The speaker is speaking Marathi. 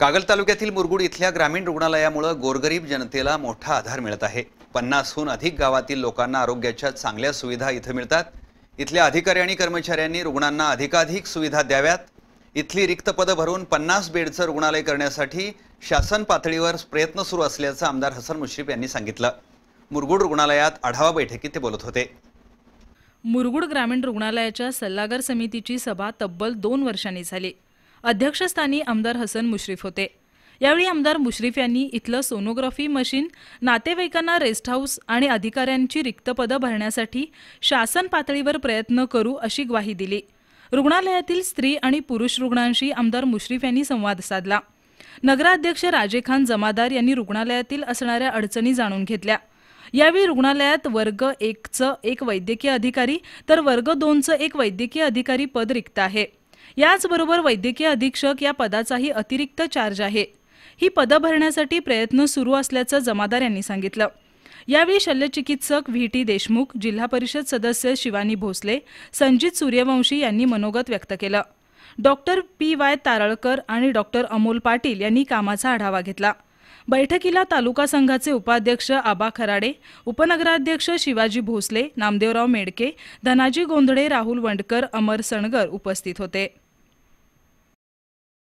कागल तालुक्यातील मुरगुड इथल्या ग्रामीण रुग्णालयामुळे गोरगरीब जनतेला मोठा आधार मिळत आहे पन्नासहून अधिक गावातील लोकांना आरोग्याच्या चांगल्या सुविधा इथं मिळतात इथल्या अधिकारी आणि कर्मचाऱ्यांनी रुग्णांना अधिकाधिक सुविधा द्याव्यात इथली रिक्त पदं भरून पन्नास बेडचं रुग्णालय करण्यासाठी शासन पातळीवर प्रयत्न सुरू असल्याचं आमदार हसन मुश्रीफ यांनी सांगितलं मुरगुड रुग्णालयात आढावा बैठकीत ते बोलत होते मुरगुड ग्रामीण रुग्णालयाच्या सल्लागार समितीची सभा तब्बल दोन वर्षांनी झाली अध्यक्षस्थानी आमदार हसन मुश्रीफ होते यावेळी आमदार मुश्रीफ यांनी इथलं सोनोग्राफी मशीन नातेवाईकांना रेस्ट हाऊस आणि अधिकाऱ्यांची रिक्त पदं भरण्यासाठी शासन पातळीवर प्रयत्न करू अशी ग्वाही दिली रुग्णालयातील स्त्री आणि पुरुष रुग्णांशी आमदार मुश्रीफ यांनी संवाद साधला नगराध्यक्ष खान जमादार यांनी रुग्णालयातील असणाऱ्या अडचणी जाणून घेतल्या यावेळी रुग्णालयात वर्ग एकचं एक वैद्यकीय अधिकारी तर वर्ग दोनचं एक वैद्यकीय अधिकारी पद रिक्त आहे याचबरोबर वैद्यकीय अधीक्षक या पदाचाही अतिरिक्त चार्ज आहे ही पदं भरण्यासाठी प्रयत्न सुरू असल्याचं जमादार यांनी सांगितलं यावेळी शल्यचिकित्सक व्ही टी देशमुख जिल्हा परिषद सदस्य शिवानी भोसले संजित सूर्यवंशी यांनी मनोगत व्यक्त केलं डॉक्टर पी वाय तारळकर आणि डॉक्टर अमोल पाटील यांनी कामाचा आढावा घेतला बैठकीला तालुका संघाचे उपाध्यक्ष आबा खराडे उपनगराध्यक्ष शिवाजी भोसले नामदेवराव मेडके धनाजी गोंधळे राहुल वंडकर अमर सणगर उपस्थित होते